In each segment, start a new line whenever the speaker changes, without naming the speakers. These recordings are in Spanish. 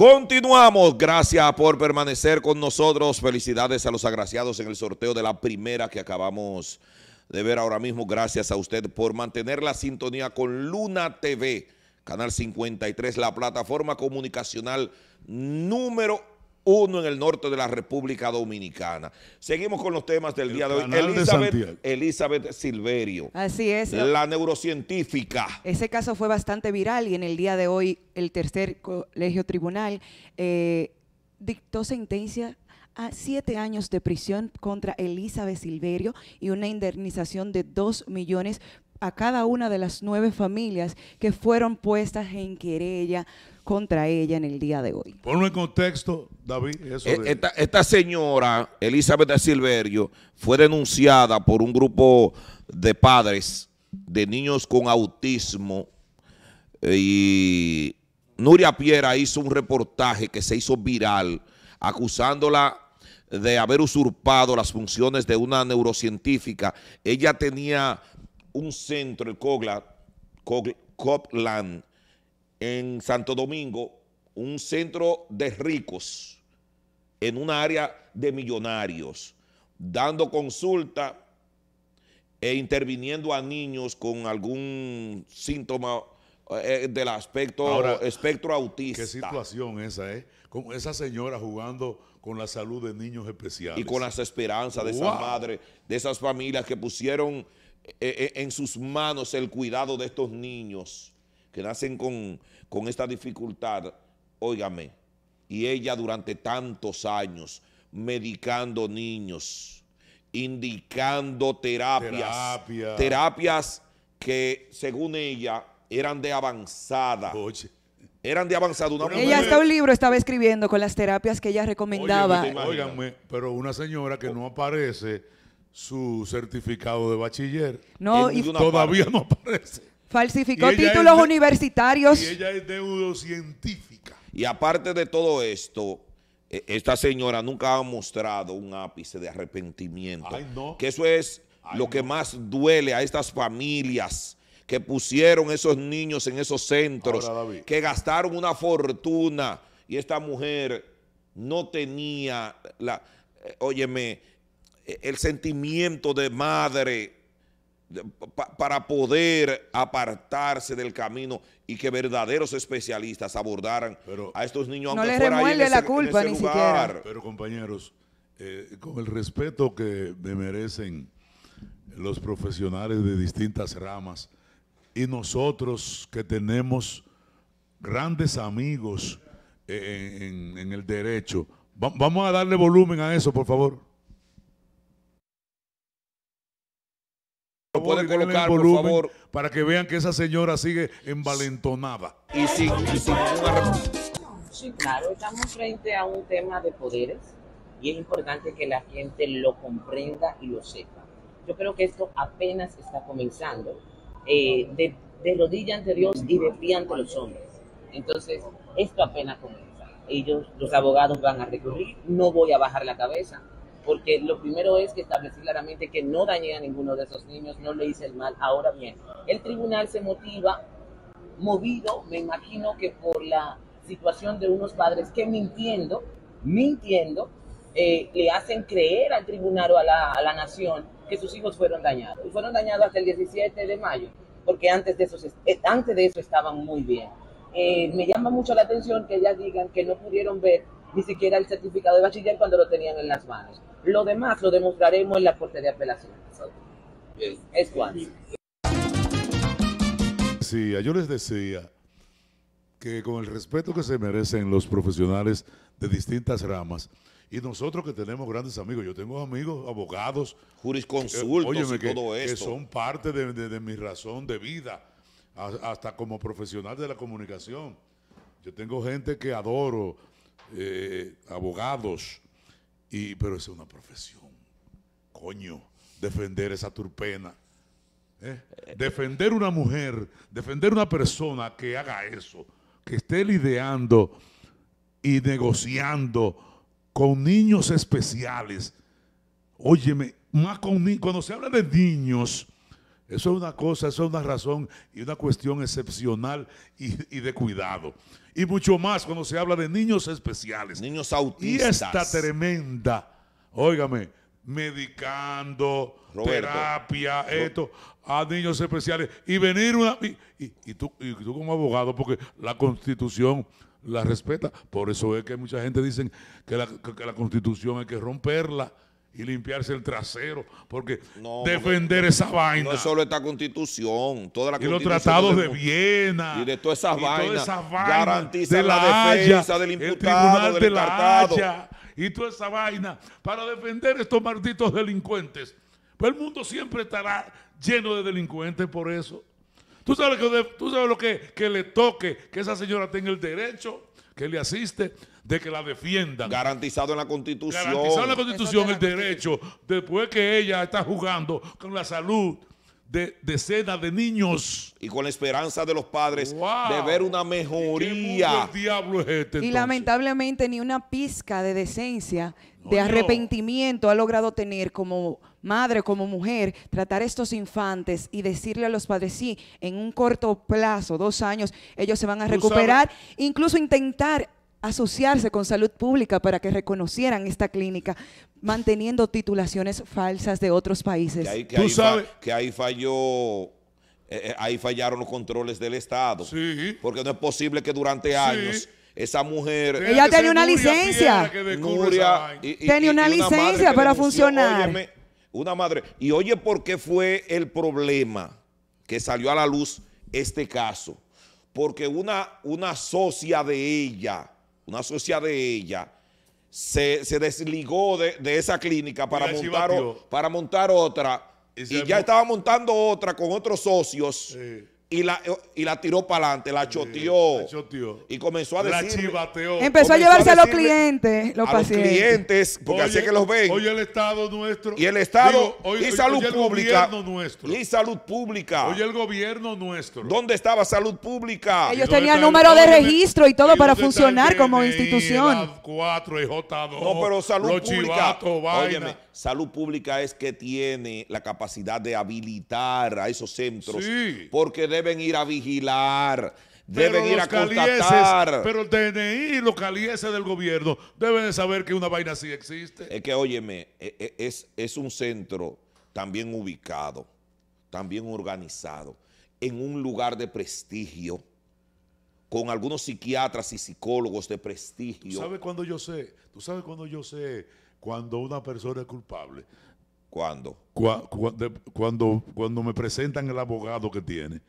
Continuamos. Gracias por permanecer con nosotros. Felicidades a los agraciados en el sorteo de la primera que acabamos de ver ahora mismo. Gracias a usted por mantener la sintonía con Luna TV, Canal 53, la plataforma comunicacional número uno en el norte de la República Dominicana. Seguimos con los temas del día de hoy. Elizabeth, Elizabeth, Silverio. Así es. La neurocientífica.
Ese caso fue bastante viral y en el día de hoy el tercer colegio tribunal eh, dictó sentencia a siete años de prisión contra Elizabeth Silverio y una indemnización de dos millones a cada una de las nueve familias que fueron puestas en querella contra ella en el día de hoy.
Ponlo en contexto, David. E,
esta, señora, Elizabeth de Silverio, fue denunciada por un grupo de padres de niños con autismo eh, y Nuria Piera hizo un reportaje que se hizo viral acusándola de haber usurpado las funciones de una neurocientífica. Ella tenía un centro, el Cogla, Copland, en Santo Domingo un centro de ricos en un área de millonarios, dando consulta e interviniendo a niños con algún síntoma eh, eh, del aspecto espectro autista. ¿Qué situación
esa, es, ¿eh? Con esa señora jugando con
la salud de niños especiales. Y con las esperanzas de esa madre, de esas familias que pusieron en sus manos el cuidado de estos niños que nacen con, esta dificultad, óigame, y ella durante tantos años medicando niños, indicando terapias, terapias que según ella eran de avanzada. Eran de avanzada.
ella hasta un
libro estaba escribiendo con las terapias que ella recomendaba.
pero una señora que no aparece su certificado de bachiller
no, y todavía no aparece. Falsificó títulos universitarios. Y ella es científica.
Y aparte de todo esto, e, esta señora nunca ha mostrado un ápice de arrepentimiento. Que eso es lo que más duele a estas familias que pusieron esos niños en esos centros, que gastaron una fortuna y esta mujer no tenía la, eh, óyeme, e, el sentimiento de madre para poder apartarse del camino y que verdaderos especialistas abordaran a estos niños no aunque fuera la culpa, ni Pero
compañeros, eh, con el respeto que me merecen los profesionales de distintas ramas y nosotros que tenemos grandes amigos eh, en, el derecho, vamos a darle volumen a eso, por favor. Lo puede colocar, por favor. Para que vean que esa señora sigue envalentonada. Y
y Sí, claro, estamos frente a un tema de poderes y es importante que la gente lo comprenda y lo sepa. Yo creo que esto apenas está comenzando, eh, de, de rodilla ante Dios y de pie ante los hombres. Entonces, esto apenas comienza. Ellos, los abogados van a recurrir, no voy a bajar la cabeza, porque lo primero es que establecí claramente que no dañé a ninguno de esos niños, no le hice el mal. Ahora bien, el tribunal se motiva, movido, me imagino que por la situación de unos padres que mintiendo, mintiendo, eh, le hacen creer al tribunal o a la, a la nación que sus hijos fueron dañados. Y fueron dañados hasta el 17 de mayo, porque antes de eso, eh, antes de eso estaban muy bien. Eh, me llama mucho la atención que ellas digan que no pudieron ver ni siquiera el certificado de bachiller cuando lo tenían en las manos. Lo demás lo demostraremos en la Corte de Apelación. Es cuanto.
yo les decía que con el respeto que se merecen los profesionales de distintas ramas, y nosotros que tenemos grandes amigos, yo tengo amigos, abogados, jurisconsultos eh, y todo esto. que son parte de, mi razón de vida, hasta como profesional de la comunicación. Yo tengo gente que adoro, eh, abogados, y, pero es una profesión. Coño, defender esa turpena. ¿eh? Defender una mujer, defender una persona que haga eso, que esté lidiando y negociando con niños especiales. Óyeme, más con, cuando se habla de niños, eso es una cosa, eso es una razón y una cuestión excepcional y, de cuidado. Y mucho más cuando se habla de niños especiales. Niños autistas. Y esta tremenda, óigame, medicando, terapia, esto, a niños especiales. Y venir una... Y, tú, y tú como abogado, porque la constitución la respeta. Por eso es que mucha gente dice que la constitución hay que romperla y limpiarse el trasero, porque defender esa vaina. No solo
esta constitución, toda la Y los tratados de, Viena. Y de todas esas vainas. garantiza la, defensa del imputado, de y toda
esa vaina para defender estos malditos delincuentes. Pues el mundo siempre estará lleno de delincuentes por eso. Tú sabes, que, tú sabes lo que, que le toque, que esa señora tenga el derecho, que le asiste de que la defiendan. Garantizado en la Constitución. Garantizado en la Constitución el derecho, después que ella está jugando con la salud
de decenas de niños. Y con la esperanza de los padres de ver una mejoría. Este,
¿Y,
lamentablemente ni una pizca de decencia, de arrepentimiento ha logrado tener como madre, como mujer, tratar a estos infantes y decirle a los padres, sí, en un corto plazo, dos años, ellos se van a recuperar, incluso intentar asociarse con salud pública para que reconocieran esta clínica, manteniendo titulaciones falsas de otros países. Que ahí, ¿Tú
que ahí falló eh, eh, ahí fallaron los controles del Estado. Porque no es posible que durante años esa mujer... Ella tenía una licencia. tenía una licencia para funcionar. una madre. Y oye por qué fue el problema que salió a la luz este caso. Porque una, una socia de ella una socia de ella, se, desligó de, esa clínica para montar, para montar otra. Y, ya estaba montando otra con otros socios y la, tiró para adelante, la choteó. y comenzó a
decir. Empezó a llevarse a, los clientes, los a pacientes. Los clientes, porque así así que los ven. Hoy
el Estado nuestro. Y el Estado. hoy, y salud pública.
nuestro.
Y salud pública. Hoy el gobierno nuestro. ¿Dónde estaba salud pública?
Ellos tenían número de registro y todo para funcionar como institución.
4 j No, pero salud pública. salud pública es que tiene la capacidad de habilitar a esos centros. Sí. Porque de deben ir a vigilar. deben ir a contactar. Pero el DNI y los calieses del gobierno deben de saber que una vaina así existe. Es que, óyeme, e, e, es, es un centro también ubicado, también organizado, en un lugar de prestigio, con algunos psiquiatras y psicólogos de prestigio. ¿Tú sabes
cuando yo sé? ¿Tú sabes cuando yo sé cuando una persona es culpable? ¿Cuándo? cuando, cuando me presentan el abogado que tiene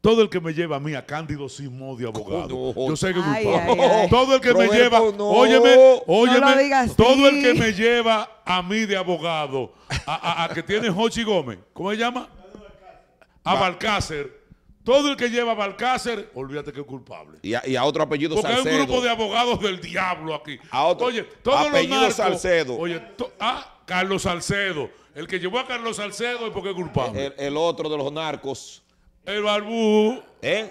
todo el que me lleva a mí a Cándido de abogado. Oh, Yo sé que es culpable. Todo el que me lleva, óyeme, óyeme, todo el que me lleva a mí de abogado, a, que tiene Hochi Gómez, ¿cómo se llama? A Balcácer. Todo el que lleva a Balcácer, olvídate que es culpable.
Y a, otro apellido Porque hay un grupo
de abogados del diablo aquí.
A otro apellido Salcedo.
Oye, a ah, Carlos Salcedo. El que llevó a Carlos Salcedo es porque es culpable.
el otro de los narcos el Barbú. ¿Eh?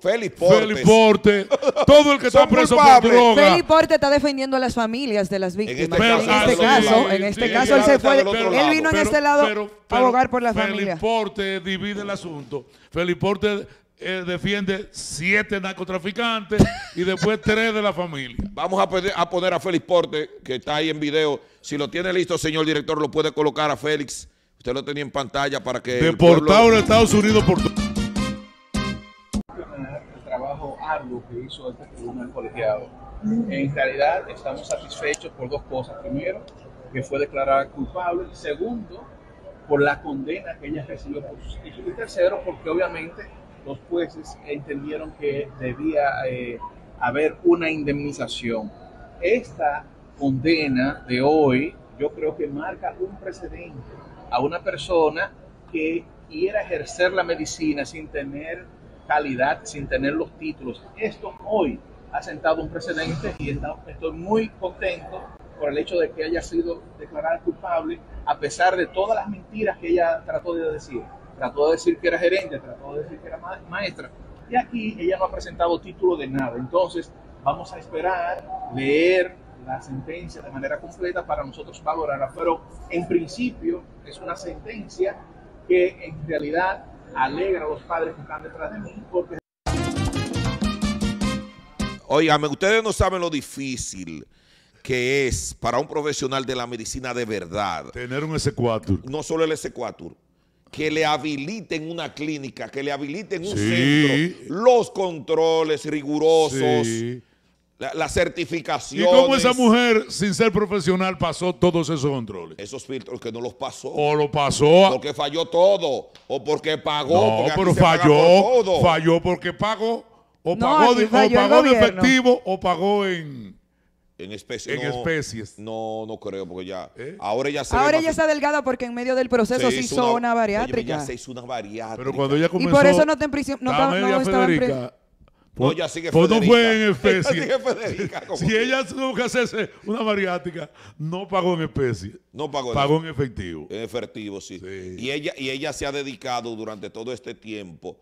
Félix
Porte,
todo el que está preso por droga. Félix
Porte está defendiendo a las familias de las víctimas. En este, caso, en este caso, este él se fue. él vino en este lado a abogar por las familias. Félix
Porte divide el asunto. Félix Porte eh, defiende siete
narcotraficantes y después tres de la familia. Vamos a, a poner a Félix Porte, que está ahí en video. Si lo tiene listo, señor director, lo puede colocar a Félix Usted lo tenía en pantalla para que.
Deportado en Estados Unidos por.
El trabajo arduo que hizo este tribunal colegiado. En realidad, estamos satisfechos por dos cosas. Primero, que fue declarada culpable. Segundo, por la condena que ella recibió por sus Y tercero, porque obviamente los jueces entendieron que debía eh, haber una indemnización. Esta condena de hoy, yo creo que marca un precedente a una persona que quiera ejercer la medicina sin tener calidad, sin tener los títulos. Esto hoy ha sentado un precedente y estoy muy contento por el hecho de que haya sido declarada culpable, a pesar de todas las mentiras que ella trató de decir. Trató de decir que era gerente, trató de decir que era maestra. Y aquí ella no ha presentado título de nada. Entonces, vamos a esperar, leer, la sentencia de manera completa para nosotros valorarla, pero en principio es una sentencia que en realidad alegra a los padres que están detrás de mí porque...
ustedes no saben lo difícil que es para un profesional de la medicina de verdad. Tener un S4. No solo el S4, que le habiliten una clínica, que le habiliten un centro, los controles rigurosos. La, certificación. ¿Y cómo esa mujer,
sin ser profesional, pasó todos esos controles?
Esos filtros que no los pasó. O lo pasó. Porque falló todo. O porque pagó. No, pero falló. falló porque pagó. O pagó,
pagó en efectivo
o pagó en.
En, en especies. No, no creo, porque ya. ¿Eh? Ahora ella se. Ahora ella
está delgada porque en medio del proceso se, hizo, una, bariátrica. se
hizo una bariátrica. Pero cuando ella
Y por eso no te en prisión. No, no, fue en especie. si ella tuvo que hacerse una mariática, no pagó en especie.
No pagó. en efectivo. En efectivo, sí. Y, ella, y ella se ha dedicado durante todo este tiempo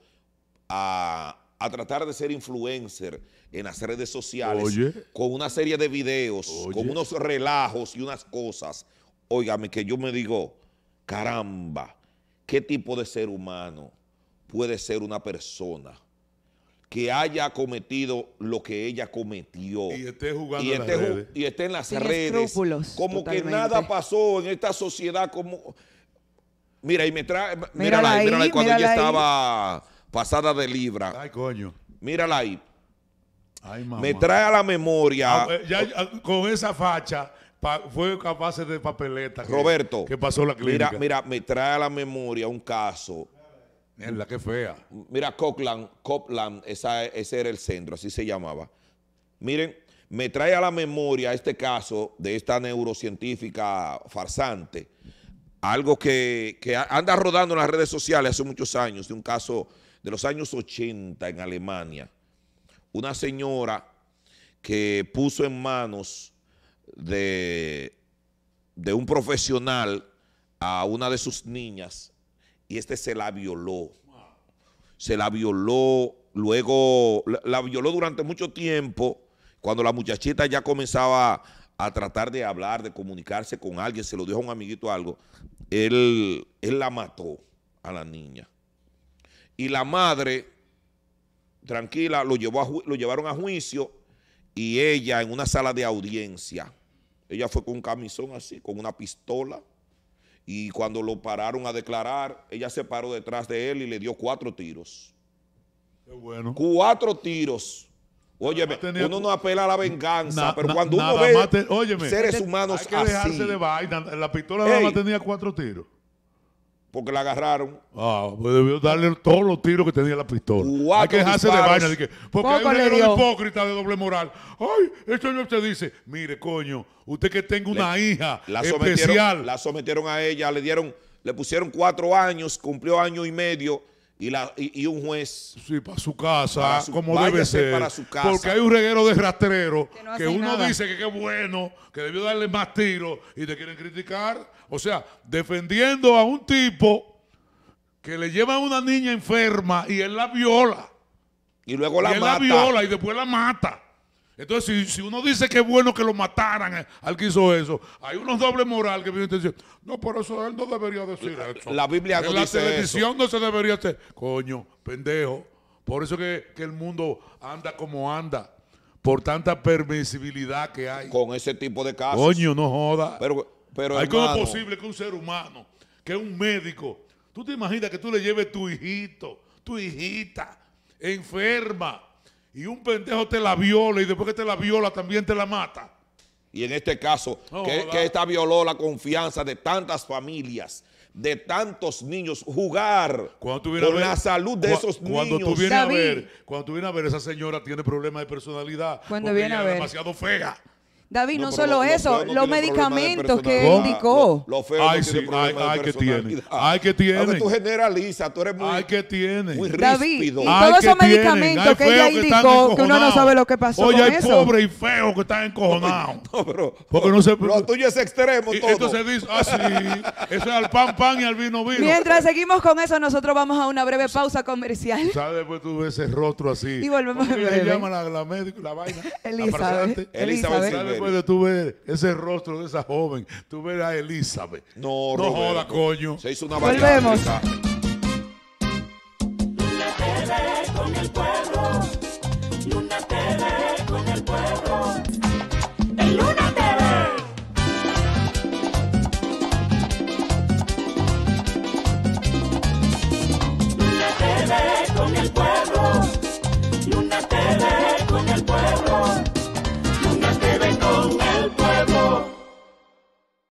a, tratar de ser influencer en las redes sociales. Con una serie de videos, con unos relajos y unas cosas. Óigame, que yo me digo, caramba, ¿qué tipo de ser humano puede ser una persona? que haya cometido lo que ella cometió. Y esté jugando y esté, Y esté en las redes. Como que nada pasó en esta sociedad como... Mira, y me trae... Mírala, ahí, cuando estaba pasada de libra. Ay, coño. Mírala ahí. Ay, Me trae a la memoria... Ah,
pues, con esa facha... fue capaz de papeleta. Roberto. Que pasó la clínica. Mira, mira,
me trae a la memoria un caso fea. Mira, Copland, ese era el centro, así se llamaba. Miren, me trae a la memoria este caso de esta neurocientífica farsante, algo que, anda rodando en las redes sociales hace muchos años, de un caso de los años 80 en Alemania. Una señora que puso en manos de un profesional a una de sus niñas y este se la violó. Se la violó, luego la, violó durante mucho tiempo, cuando la muchachita ya comenzaba a tratar de hablar, de comunicarse con alguien, se lo dio a un amiguito algo, él, él la mató a la niña. Y la madre, tranquila, lo, llevó lo llevaron a juicio y ella en una sala de audiencia, ella fue con un camisón así, con una pistola, y cuando lo pararon a declarar, ella se paró detrás de él y le dio cuatro tiros. Qué bueno. Cuatro tiros. Óyeme, uno no apela a la venganza, pero cuando uno ve seres humanos que La
pistola tenía cuatro tiros porque la agarraron. Ah, pues debió darle todos los tiros que tenía la pistola. hay que dejarse de baño. porque Poco un hipócrita de doble moral. Ay, esto no se dice. Mire, coño, usted que tenga una hija la especial.
La sometieron a ella, le dieron, le pusieron cuatro años, cumplió año y medio y, la, y, un juez. Sí, para su casa, como debe ser. Porque hay un
reguero de rastrero que, uno dice
que qué bueno, que debió darle más
tiros y te quieren criticar. O sea, defendiendo a un tipo que le lleva a una niña enferma y él la viola. Y luego la él la viola y después la mata. Entonces, si, uno dice que es bueno que lo mataran eh, al que hizo eso, hay unos doble moral que vienen no, por eso él no debería decir eso. La Biblia no en la televisión no se debería hacer. Coño, pendejo. Por eso que, el mundo anda como anda por tanta permisibilidad que hay. Con ese tipo de casos. Coño, no joda. Pero, pero hay como posible que un ser humano, que un médico, tú te imaginas que tú le lleves tu hijito, tu hijita, enferma, y un
pendejo te la viola y después que te la viola también te la mata. Y en este caso, que, esta violó la confianza de tantas familias, de tantos niños, jugar con la salud de
esos cuando niños. ver,
cuando tú vienes a ver, esa señora tiene
problemas de personalidad. Cuando viene demasiado fea.
David, no, solo eso, los
medicamentos que él indicó. ay, ay, ay que tiene. Ay, que tiene. tú generalizas, tú eres muy. Ay, que tiene. Muy David, y todos esos medicamentos que ella indicó, que uno no sabe lo que pasó. Oye, con hay pobres pobre y feo que están encojonados. No, pero. Porque no se. Lo tuyo es extremo, todo. se dice, ah, sí. Eso es al pan, pan y al vino, vino. Mientras
seguimos con eso, nosotros vamos a una breve pausa comercial.
¿Sabes? Pues tú ves ese rostro así. Y
volvemos a ver. Y él llama
la médica, la vaina? Elisa, Elizabeth después tú ver ese rostro de esa joven, tú ver a Elizabeth. No, no joda, coño.
Se hizo una Volvemos.